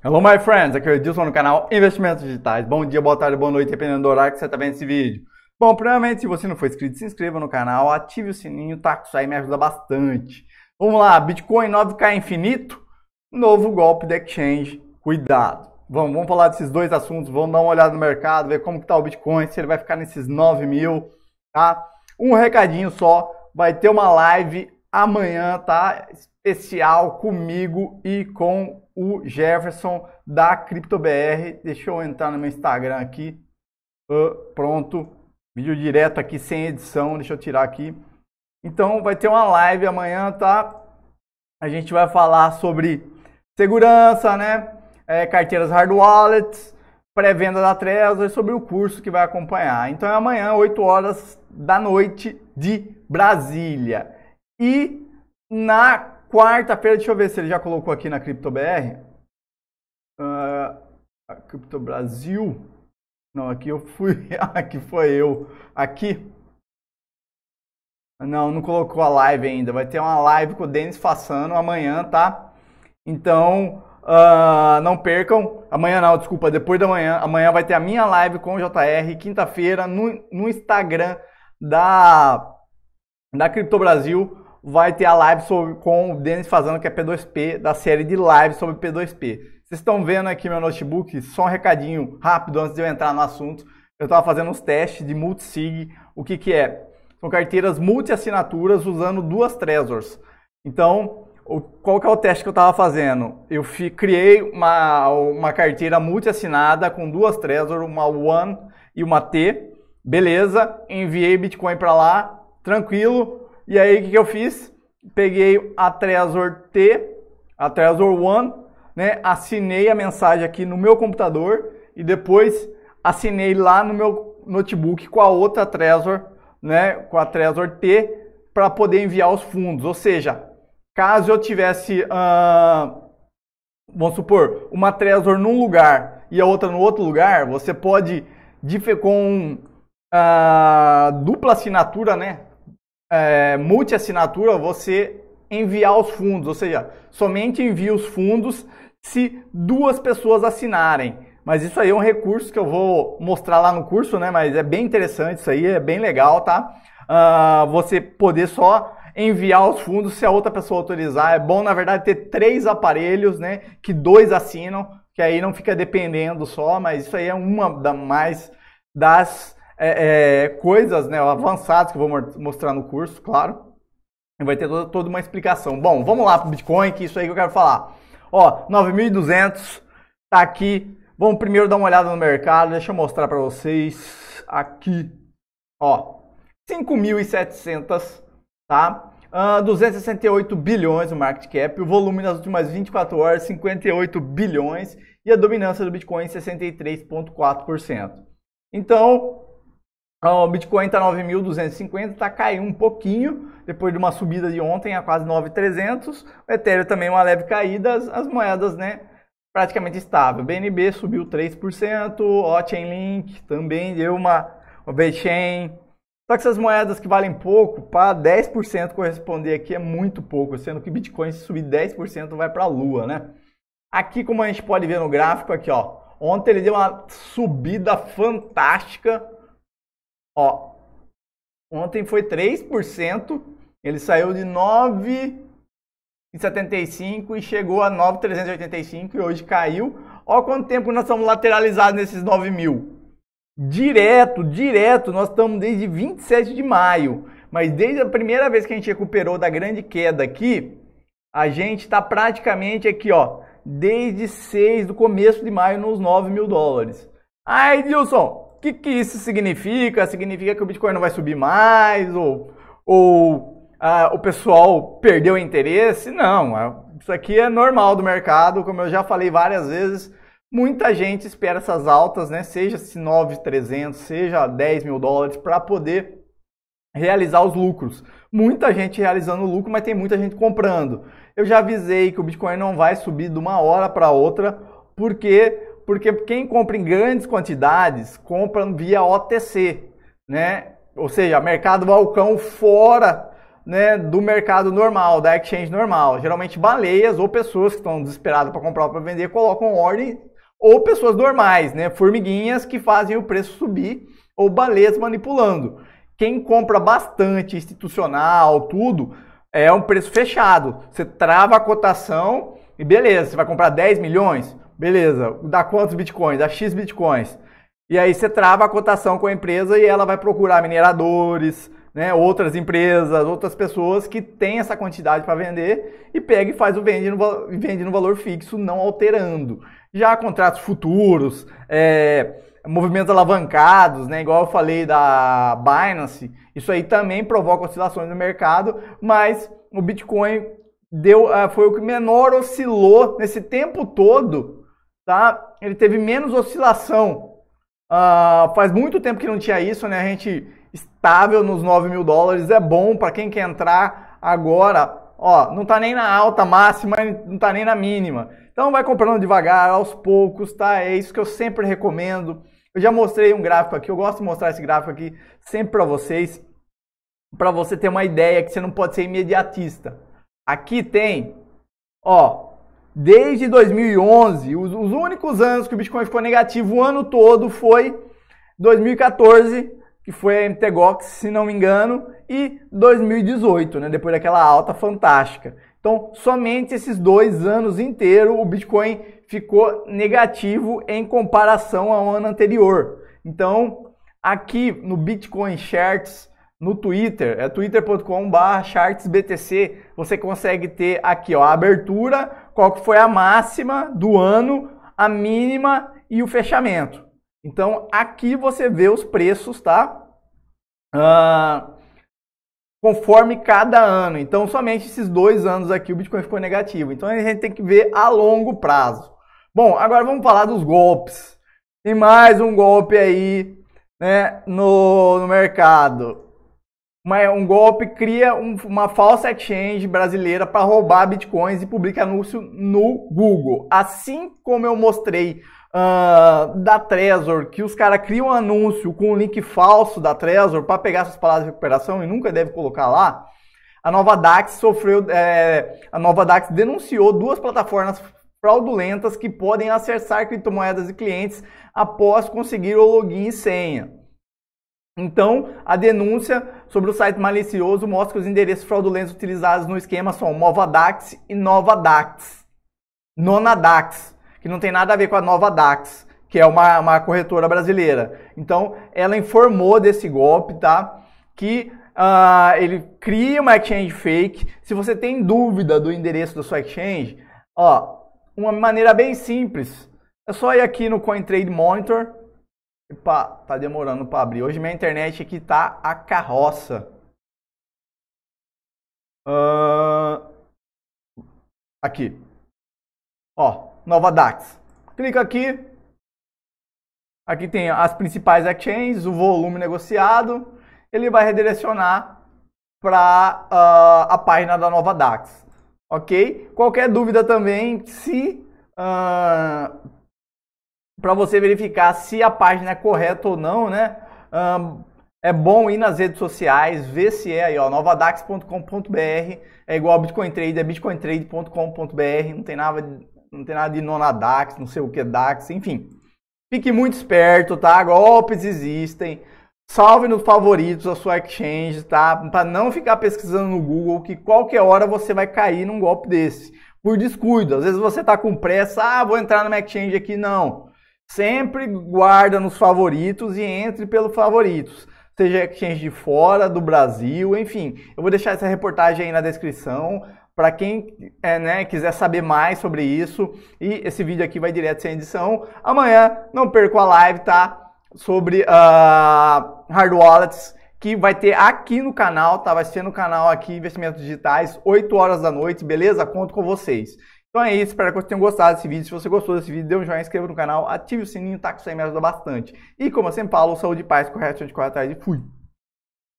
Hello, my friends! Aqui é o Edilson no canal Investimentos Digitais. Bom dia, boa tarde, boa noite, dependendo do horário que você está vendo esse vídeo. Bom, primeiramente, se você não for inscrito, se inscreva no canal, ative o sininho, tá? Isso aí me ajuda bastante. Vamos lá, Bitcoin 9K infinito, novo golpe de exchange, cuidado. Vamos, vamos falar desses dois assuntos, vamos dar uma olhada no mercado, ver como que tá o Bitcoin, se ele vai ficar nesses 9 mil, tá? Um recadinho só, vai ter uma live amanhã, tá? Especial comigo e com o Jefferson da CryptoBR. Deixa eu entrar no meu Instagram aqui. Uh, pronto. Vídeo direto aqui, sem edição. Deixa eu tirar aqui. Então, vai ter uma live amanhã, tá? A gente vai falar sobre segurança, né? É, carteiras hard wallets, pré-venda da Trezor e sobre o curso que vai acompanhar. Então, é amanhã, 8 horas da noite de Brasília. E na quarta-feira, deixa eu ver se ele já colocou aqui na CryptoBR. Uh, ah, a Brasil. Não, aqui eu fui. aqui foi eu. Aqui. Não, não colocou a live ainda. Vai ter uma live com o Denis Fassano amanhã, tá? Então, uh, não percam. Amanhã não, desculpa, depois da manhã. Amanhã vai ter a minha live com o JR, quinta-feira, no, no Instagram da, da Cripto Brasil vai ter a live sobre, com o Denis fazendo que é P2P, da série de lives sobre P2P. Vocês estão vendo aqui meu notebook? Só um recadinho rápido antes de eu entrar no assunto. Eu estava fazendo uns testes de multisig. O que, que é? São carteiras multiassinaturas usando duas Trezors. Então, qual que é o teste que eu estava fazendo? Eu fi, criei uma, uma carteira multiassinada com duas Trezor, uma One e uma T. Beleza, enviei Bitcoin para lá, tranquilo. E aí o que, que eu fiz? Peguei a Trezor T, a Trezor One, né? Assinei a mensagem aqui no meu computador e depois assinei lá no meu notebook com a outra Trezor, né? Com a Trezor T para poder enviar os fundos. Ou seja, caso eu tivesse, uh, vamos supor, uma Trezor num lugar e a outra no outro lugar, você pode com uh, dupla assinatura, né? é, multi-assinatura, você enviar os fundos, ou seja, somente envia os fundos se duas pessoas assinarem. Mas isso aí é um recurso que eu vou mostrar lá no curso, né? Mas é bem interessante isso aí, é bem legal, tá? Uh, você poder só enviar os fundos se a outra pessoa autorizar. É bom, na verdade, ter três aparelhos, né? Que dois assinam, que aí não fica dependendo só, mas isso aí é uma da mais das é, é, coisas né, avançadas que eu vou mostrar no curso, claro. vai ter toda, toda uma explicação. Bom, vamos lá para o Bitcoin, que isso aí que eu quero falar. Ó, 9.200, tá aqui. Vamos primeiro dar uma olhada no mercado, deixa eu mostrar para vocês aqui. Ó, 5.700, tá? Uh, ah, 268 bilhões o market cap, o volume nas últimas 24 horas 58 bilhões e a dominância do Bitcoin 63.4%. Então, ah, o Bitcoin está 9.250, está caindo um pouquinho, depois de uma subida de ontem a quase 9.300. O Ethereum também uma leve caída, as, as moedas né, praticamente estável. O BNB subiu 3%, o Chainlink também deu uma... O BChain... Só que essas moedas que valem pouco, para 10% corresponder aqui é muito pouco, sendo que Bitcoin se subir 10% vai para a lua, né? Aqui como a gente pode ver no gráfico aqui, ó, ontem ele deu uma subida fantástica, Ó, ontem foi 3%, ele saiu de 9,75 e chegou a 9,385 e hoje caiu. Ó quanto tempo nós estamos lateralizados nesses 9 mil. Direto, direto, nós estamos desde 27 de maio. Mas desde a primeira vez que a gente recuperou da grande queda aqui, a gente está praticamente aqui, ó, desde 6 do começo de maio nos 9 mil dólares. Ai, Dilson, o que, que isso significa? Significa que o Bitcoin não vai subir mais? Ou, ou ah, o pessoal perdeu o interesse? Não, é, isso aqui é normal do mercado, como eu já falei várias vezes. Muita gente espera essas altas, né? Seja se 9,300, seja 10 mil dólares, para poder realizar os lucros. Muita gente realizando lucro, mas tem muita gente comprando. Eu já avisei que o Bitcoin não vai subir de uma hora para outra, porque porque quem compra em grandes quantidades compra via OTC, né? Ou seja, mercado balcão fora né, do mercado normal, da exchange normal. Geralmente baleias ou pessoas que estão desesperadas para comprar ou para vender colocam ordem ou pessoas normais, né, formiguinhas que fazem o preço subir ou baleias manipulando. Quem compra bastante institucional, tudo, é um preço fechado. Você trava a cotação e beleza, você vai comprar 10 milhões, Beleza, dá quantos bitcoins? Dá X bitcoins. E aí você trava a cotação com a empresa e ela vai procurar mineradores, né, outras empresas, outras pessoas que têm essa quantidade para vender e pega e faz o vende no, vende no valor fixo, não alterando. Já contratos futuros, é, movimentos alavancados, né, igual eu falei da Binance, isso aí também provoca oscilações no mercado, mas o Bitcoin deu, é, foi o que menor oscilou nesse tempo todo tá? Ele teve menos oscilação. Uh, faz muito tempo que não tinha isso, né? A gente estável nos 9 mil dólares é bom para quem quer entrar agora. Ó, não tá nem na alta máxima, não tá nem na mínima. Então vai comprando devagar, aos poucos, tá? É isso que eu sempre recomendo. Eu já mostrei um gráfico aqui, eu gosto de mostrar esse gráfico aqui sempre para vocês, para você ter uma ideia que você não pode ser imediatista. Aqui tem, ó, desde 2011, os, os, únicos anos que o Bitcoin ficou negativo o ano todo foi 2014, que foi a MTGOX, se não me engano, e 2018, né, depois daquela alta fantástica. Então, somente esses dois anos inteiros o Bitcoin ficou negativo em comparação ao ano anterior. Então, aqui no Bitcoin Charts, no Twitter, é twitter.com/chartsbtc, você consegue ter aqui ó, a abertura qual que foi a máxima do ano, a mínima e o fechamento. Então aqui você vê os preços, tá? Uh, conforme cada ano. Então somente esses dois anos aqui o Bitcoin ficou negativo. Então a gente tem que ver a longo prazo. Bom, agora vamos falar dos golpes. Tem mais um golpe aí, né, no, no mercado uma, um golpe cria um, uma falsa exchange brasileira para roubar bitcoins e publica anúncio no Google. Assim como eu mostrei uh, da Trezor, que os caras criam um anúncio com um link falso da Trezor para pegar suas palavras de recuperação e nunca deve colocar lá. A nova DAX sofreu, é, a nova DAX denunciou duas plataformas fraudulentas que podem acessar criptomoedas e clientes após conseguir o login e senha. Então, a denúncia sobre o site malicioso mostra que os endereços fraudulentos utilizados no esquema são Movadax e Novadax. Nonadax, que não tem nada a ver com a Novadax, que é uma, uma corretora brasileira. Então, ela informou desse golpe, tá? Que uh, ele cria uma exchange fake. Se você tem dúvida do endereço da sua exchange, ó, uma maneira bem simples. É só ir aqui no CoinTrade Monitor, Epa, tá demorando para abrir. Hoje minha internet aqui tá a carroça. Uh, aqui. Ó, Nova DAX. Clica aqui. Aqui tem as principais exchanges, o volume negociado. Ele vai redirecionar para uh, ah, a página da Nova DAX. Ok? Qualquer dúvida também, se uh, para você verificar se a página é correta ou não, né? Um, é bom ir nas redes sociais, ver se é aí, ó, novadax.com.br, é igual a Bitcoin Trade, é bitcointrade.com.br, não tem nada, não tem nada de nonadax, não sei o que é dax, enfim. Fique muito esperto, tá? Golpes existem. Salve nos favoritos a sua exchange, tá? Para não ficar pesquisando no Google que qualquer hora você vai cair num golpe desse. Por descuido, às vezes você tá com pressa, ah, vou entrar numa exchange aqui, não sempre guarda nos favoritos e entre pelos favoritos. Seja exchange é de fora, do Brasil, enfim. Eu vou deixar essa reportagem aí na descrição para quem é, né, quiser saber mais sobre isso. E esse vídeo aqui vai direto sem edição. Amanhã, não perco a live, tá? Sobre uh, hard wallets, que vai ter aqui no canal, tá? Vai ser no canal aqui, Investimentos Digitais, 8 horas da noite, beleza? Conto com vocês. Então é isso, espero que vocês tenham gostado desse vídeo. Se você gostou desse vídeo, dê um joinha, inscreva no canal, ative o sininho, tá que isso aí me ajuda bastante. E como eu sempre falo, saúde e paz, correto, de correr atrás e fui!